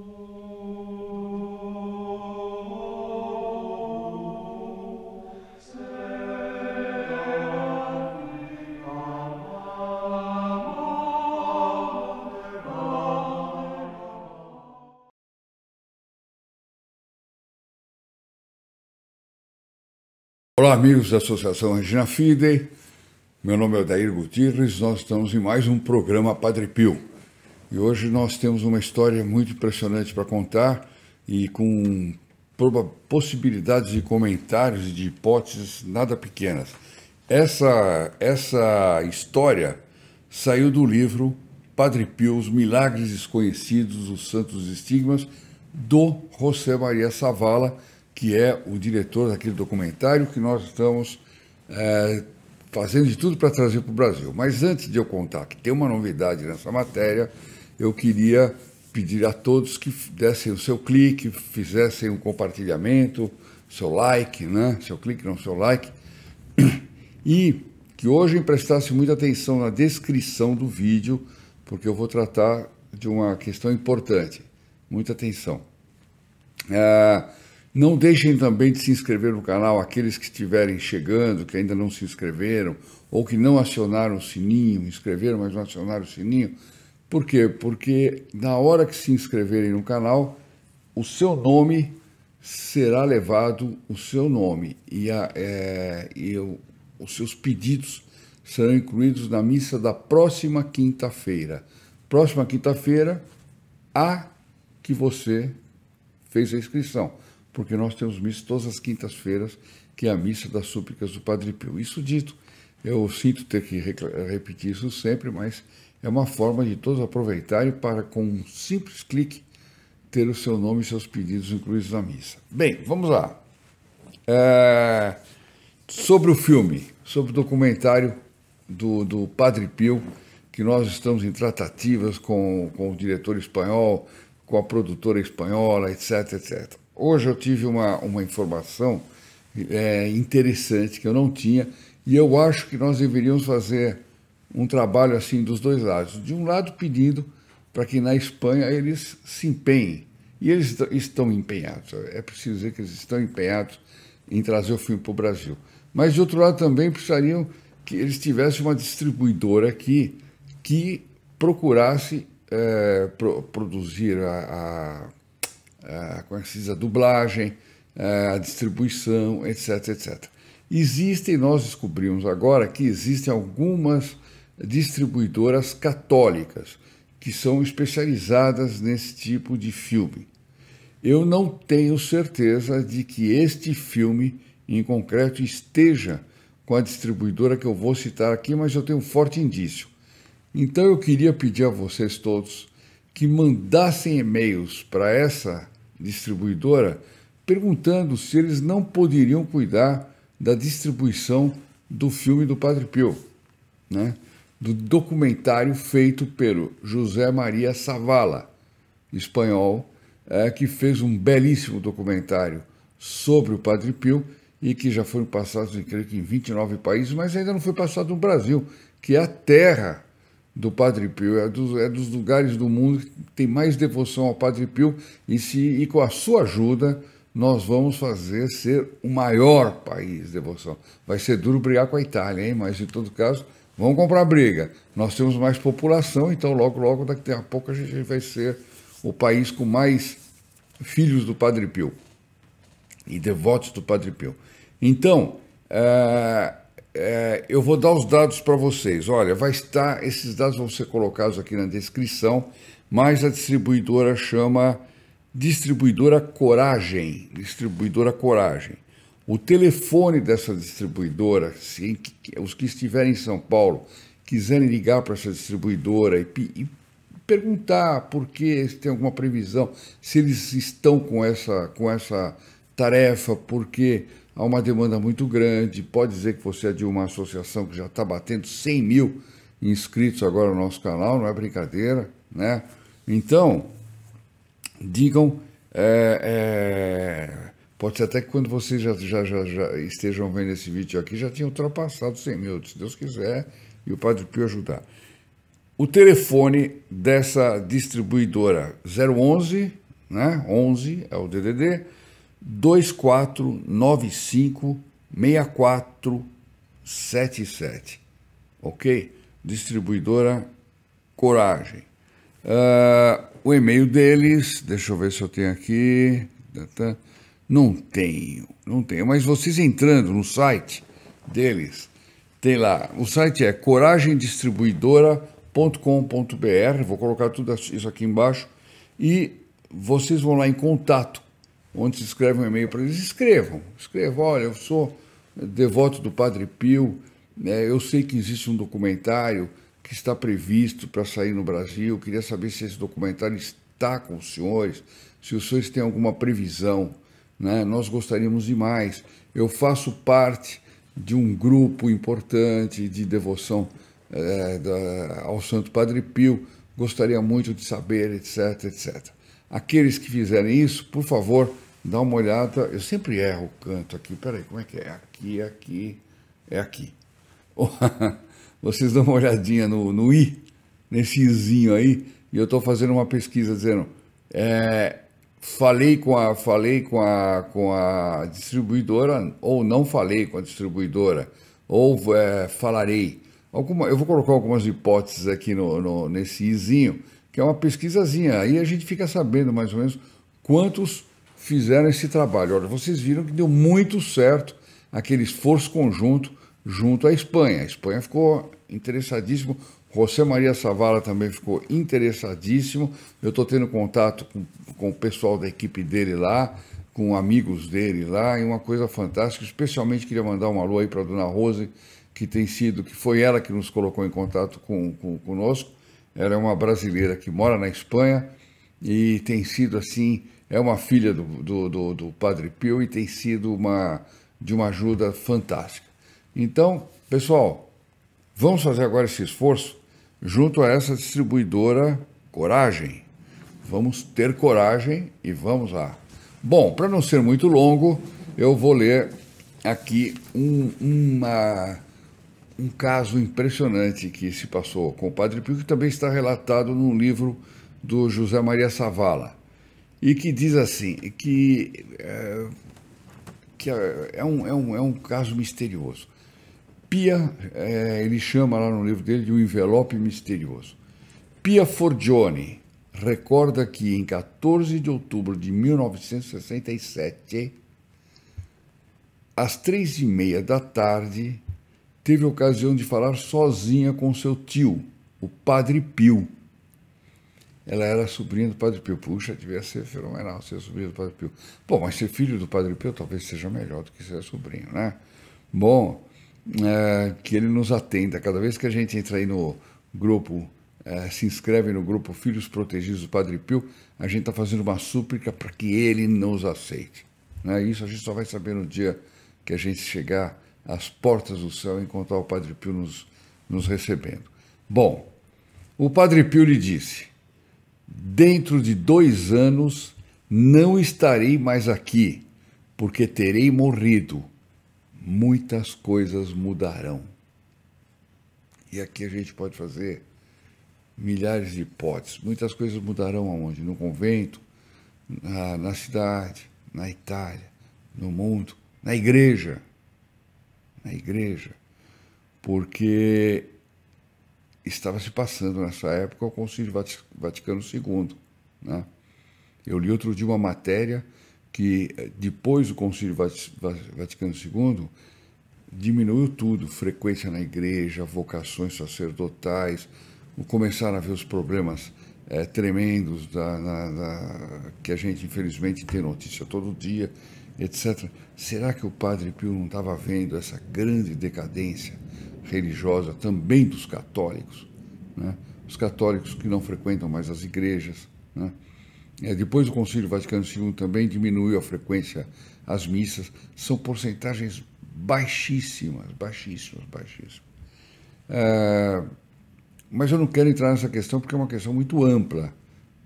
Olá, amigos da Associação Regina Fide. Meu nome é Odair Gutierrez. Nós estamos em mais um programa Padre Pio. E hoje nós temos uma história muito impressionante para contar e com possibilidades de comentários e de hipóteses nada pequenas. Essa, essa história saiu do livro Padre Pio, Os Milagres Desconhecidos, Os Santos Estigmas, do José Maria Savala, que é o diretor daquele documentário que nós estamos é, fazendo de tudo para trazer para o Brasil. Mas antes de eu contar que tem uma novidade nessa matéria, eu queria pedir a todos que dessem o seu clique, fizessem um compartilhamento, seu like, né? Seu clique, não seu like. E que hoje prestasse muita atenção na descrição do vídeo, porque eu vou tratar de uma questão importante. Muita atenção. É não deixem também de se inscrever no canal aqueles que estiverem chegando, que ainda não se inscreveram, ou que não acionaram o sininho, inscreveram, mas não acionaram o sininho. Por quê? Porque na hora que se inscreverem no canal, o seu nome será levado, o seu nome e, a, é, e os seus pedidos serão incluídos na missa da próxima quinta-feira. Próxima quinta-feira, a que você fez a inscrição porque nós temos missa todas as quintas-feiras, que é a missa das súplicas do Padre Pio. Isso dito, eu sinto ter que repetir isso sempre, mas é uma forma de todos aproveitarem para, com um simples clique, ter o seu nome e seus pedidos incluídos na missa. Bem, vamos lá. É... Sobre o filme, sobre o documentário do, do Padre Pio, que nós estamos em tratativas com, com o diretor espanhol, com a produtora espanhola, etc, etc. Hoje eu tive uma, uma informação é, interessante que eu não tinha e eu acho que nós deveríamos fazer um trabalho assim dos dois lados. De um lado, pedindo para que na Espanha eles se empenhem. E eles estão empenhados, é preciso dizer que eles estão empenhados em trazer o filme para o Brasil. Mas, de outro lado, também precisariam que eles tivessem uma distribuidora aqui que procurasse é, pro, produzir a, a é, com a dublagem, é, a distribuição, etc, etc. Existem, nós descobrimos agora que existem algumas distribuidoras católicas que são especializadas nesse tipo de filme. Eu não tenho certeza de que este filme em concreto esteja com a distribuidora que eu vou citar aqui, mas eu tenho um forte indício. Então eu queria pedir a vocês todos que mandassem e-mails para essa distribuidora perguntando se eles não poderiam cuidar da distribuição do filme do Padre Pio, né? do documentário feito pelo José Maria Savala, espanhol, é, que fez um belíssimo documentário sobre o Padre Pio e que já foram passados, creio que em 29 países, mas ainda não foi passado no Brasil, que é a terra do Padre Pio. É dos, é dos lugares do mundo que tem mais devoção ao Padre Pio e, se, e com a sua ajuda nós vamos fazer ser o maior país de devoção. Vai ser duro brigar com a Itália, hein? mas em todo caso, vão comprar briga. Nós temos mais população, então logo, logo, daqui a pouco, a gente vai ser o país com mais filhos do Padre Pio e devotos do Padre Pio. Então, eh, é, eu vou dar os dados para vocês. Olha, vai estar, esses dados vão ser colocados aqui na descrição, mas a distribuidora chama Distribuidora Coragem. Distribuidora Coragem. O telefone dessa distribuidora, se os que estiverem em São Paulo quiserem ligar para essa distribuidora e, e perguntar por que se tem alguma previsão, se eles estão com essa, com essa tarefa, porque há uma demanda muito grande. Pode dizer que você é de uma associação que já está batendo 100 mil inscritos agora no nosso canal, não é brincadeira, né? Então, digam, é, é, pode ser até que quando vocês já, já, já, já, estejam vendo esse vídeo aqui, já tenham ultrapassado 100 mil, se Deus quiser, e o Padre Pio ajudar. O telefone dessa distribuidora, 011, né? 11 é o DDD, 2495 6477. Ok? Distribuidora Coragem. Uh, o e-mail deles, deixa eu ver se eu tenho aqui. Tá, tá. Não tenho, não tenho. Mas vocês entrando no site deles, tem lá. O site é coragemdistribuidora.com.br. Vou colocar tudo isso aqui embaixo. E vocês vão lá em contato onde se escreve um e-mail para eles, escrevam, escrevam, olha, eu sou devoto do Padre Pio, né, eu sei que existe um documentário que está previsto para sair no Brasil, eu queria saber se esse documentário está com os senhores, se os senhores têm alguma previsão, né, nós gostaríamos de mais, eu faço parte de um grupo importante de devoção é, da, ao Santo Padre Pio, gostaria muito de saber, etc, etc. Aqueles que fizerem isso, por favor, dá uma olhada. Eu sempre erro o canto aqui. Peraí, como é que é? Aqui, aqui, é aqui. Vocês dão uma olhadinha no, no I, nesse Izinho aí, e eu estou fazendo uma pesquisa dizendo. É, falei com a falei com a, com a distribuidora ou não falei com a distribuidora ou é, falarei alguma eu vou colocar algumas hipóteses aqui no, no nesse izinho que é uma pesquisazinha. Aí a gente fica sabendo mais ou menos quantos fizeram esse trabalho. Olha, vocês viram que deu muito certo aquele esforço conjunto junto à Espanha. A Espanha ficou interessadíssimo, José Maria Savala também ficou interessadíssimo. Eu estou tendo contato com, com o pessoal da equipe dele lá, com amigos dele lá, e uma coisa fantástica. Especialmente queria mandar um alô aí para a dona Rose, que tem sido, que foi ela que nos colocou em contato com, com conosco ela é uma brasileira que mora na Espanha e tem sido assim, é uma filha do, do, do, do Padre Pio e tem sido uma, de uma ajuda fantástica. Então, pessoal, vamos fazer agora esse esforço junto a essa distribuidora Coragem. Vamos ter coragem e vamos lá. Bom, para não ser muito longo, eu vou ler aqui um, uma um caso impressionante que se passou com o Padre Pio, que também está relatado num livro do José Maria Savala, e que diz assim, que eh, é, que é, um, é, um, é um caso misterioso. Pia, é, ele chama lá no livro dele de um envelope misterioso. Pia Forgione recorda que em 14 de outubro de 1967, às três e meia da tarde, teve a ocasião de falar sozinha com seu tio, o Padre Pio. Ela era sobrinha do Padre Pio. Puxa, devia ser fenomenal ser sobrinha do Padre Pio. Bom, mas ser filho do Padre Pio talvez seja melhor do que ser sobrinho, né? Bom, é, que ele nos atenda. Cada vez que a gente entra aí no grupo, é, se inscreve no grupo Filhos Protegidos do Padre Pio, a gente está fazendo uma súplica para que ele nos aceite. Né? Isso a gente só vai saber no dia que a gente chegar as portas do céu encontrar o Padre Pio nos, nos recebendo. Bom, o Padre Pio lhe disse: Dentro de dois anos não estarei mais aqui, porque terei morrido. Muitas coisas mudarão. E aqui a gente pode fazer milhares de hipóteses. Muitas coisas mudarão aonde? No convento, na, na cidade, na Itália, no mundo, na igreja na igreja, porque estava se passando nessa época o Concílio Vaticano II. Né? Eu li outro dia uma matéria que, eh, depois do Concílio Vaticano II, diminuiu tudo: frequência na igreja, vocações sacerdotais, começaram a ver os problemas é, tremendos da, na, da, que a gente, infelizmente, tem notícia todo dia etc. Será que o Padre Pio não estava vendo essa grande decadência religiosa também dos católicos? Né? Os católicos que não frequentam mais as igrejas. Né? É, depois do Concílio Vaticano II também diminuiu a frequência às missas. São porcentagens baixíssimas, baixíssimas, baixíssimas. É, mas eu não quero entrar nessa questão porque é uma questão muito ampla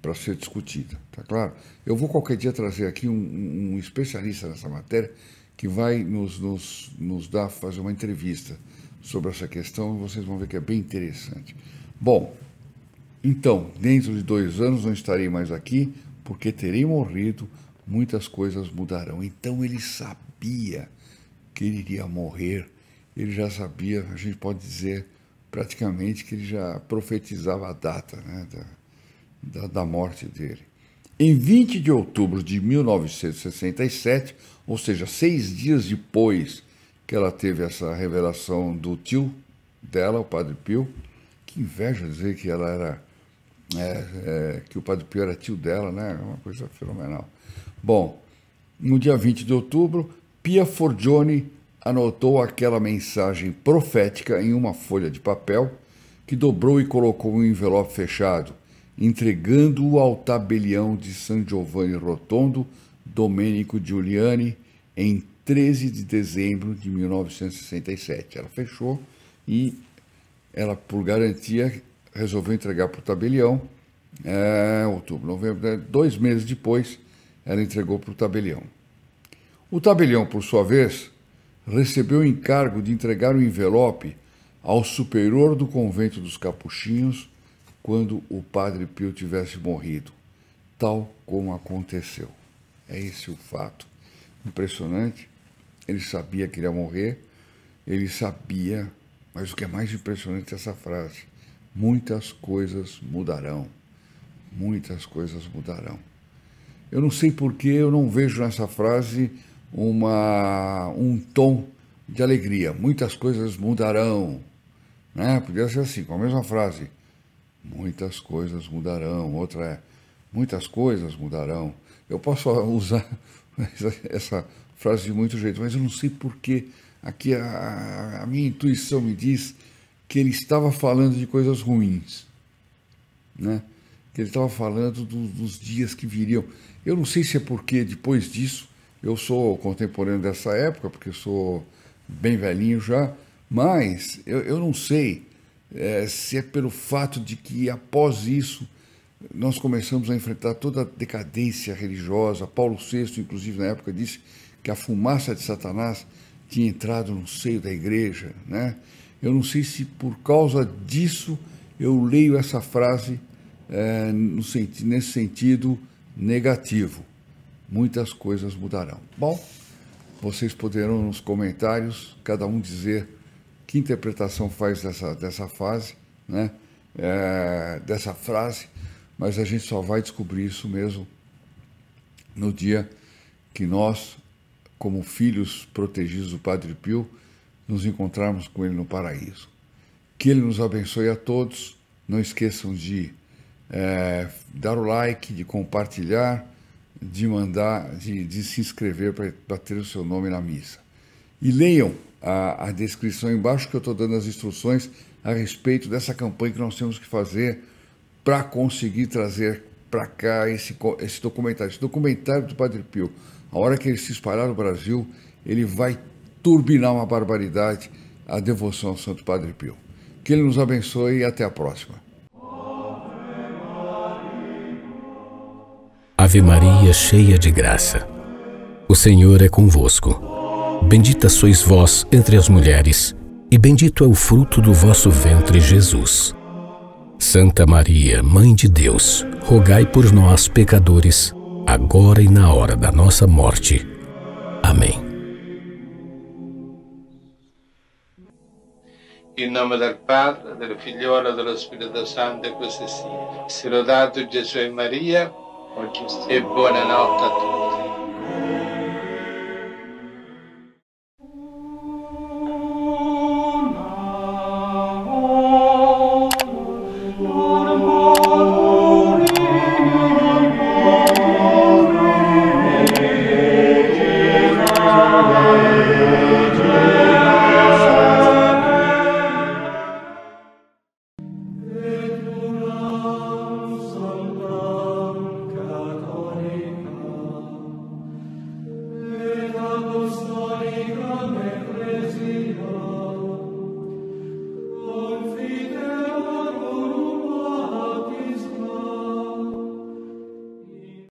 para ser discutida, tá claro? Eu vou qualquer dia trazer aqui um, um especialista nessa matéria que vai nos, nos, nos dar, fazer uma entrevista sobre essa questão e vocês vão ver que é bem interessante. Bom, então, dentro de dois anos não estarei mais aqui porque terei morrido, muitas coisas mudarão. Então ele sabia que ele iria morrer, ele já sabia, a gente pode dizer praticamente que ele já profetizava a data, né? Da, da, da morte dele. Em 20 de outubro de 1967, ou seja, seis dias depois que ela teve essa revelação do tio dela, o Padre Pio, que inveja dizer que ela era é, é, que o Padre Pio era tio dela, né? É uma coisa fenomenal. Bom, no dia 20 de outubro, Pia Forgione anotou aquela mensagem profética em uma folha de papel que dobrou e colocou em um envelope fechado entregando-o ao tabelião de San Giovanni Rotondo, Domenico Giuliani, em 13 de dezembro de 1967. Ela fechou e ela, por garantia, resolveu entregar para o tabelião. É, outubro, novembro, né, dois meses depois, ela entregou para o tabelião. O tabelião, por sua vez, recebeu o encargo de entregar o envelope ao superior do convento dos capuchinhos, quando o padre Pio tivesse morrido, tal como aconteceu. É esse o fato impressionante. Ele sabia que iria morrer, ele sabia, mas o que é mais impressionante é essa frase: muitas coisas mudarão. Muitas coisas mudarão. Eu não sei por que eu não vejo nessa frase uma, um tom de alegria. Muitas coisas mudarão. Né? Podia ser assim, com a mesma frase muitas coisas mudarão. Outra é, muitas coisas mudarão. Eu posso usar essa frase de muito jeito, mas eu não sei porquê. Aqui a, a minha intuição me diz que ele estava falando de coisas ruins, né? que ele estava falando do, dos dias que viriam. Eu não sei se é porque depois disso, eu sou contemporâneo dessa época, porque sou bem velhinho já, mas eu, eu não sei é, se é pelo fato de que após isso nós começamos a enfrentar toda a decadência religiosa. Paulo VI, inclusive, na época, disse que a fumaça de Satanás tinha entrado no seio da igreja. Né? Eu não sei se por causa disso eu leio essa frase é, no senti nesse sentido negativo. Muitas coisas mudarão. Bom, vocês poderão nos comentários, cada um dizer que interpretação faz dessa, dessa fase, né? É, dessa frase, mas a gente só vai descobrir isso mesmo no dia que nós, como filhos protegidos do Padre Pio, nos encontrarmos com ele no paraíso. Que ele nos abençoe a todos. Não esqueçam de é, dar o like, de compartilhar, de mandar, de, de se inscrever para ter o seu nome na missa. E leiam a, a descrição embaixo que eu estou dando as instruções a respeito dessa campanha que nós temos que fazer para conseguir trazer para cá esse, esse documentário. Esse documentário do Padre Pio, a hora que ele se espalhar no Brasil, ele vai turbinar uma barbaridade a devoção ao Santo Padre Pio. Que ele nos abençoe e até a próxima. Ave Maria, cheia de graça. O Senhor é convosco. Bendita sois vós entre as mulheres, e bendito é o fruto do vosso ventre, Jesus. Santa Maria, Mãe de Deus, rogai por nós, pecadores, agora e na hora da nossa morte. Amém. Em nome do Padre, do Filho e do Espírito Santo, così sia. Sì. Jesus e Maria, e buonanotte a todos.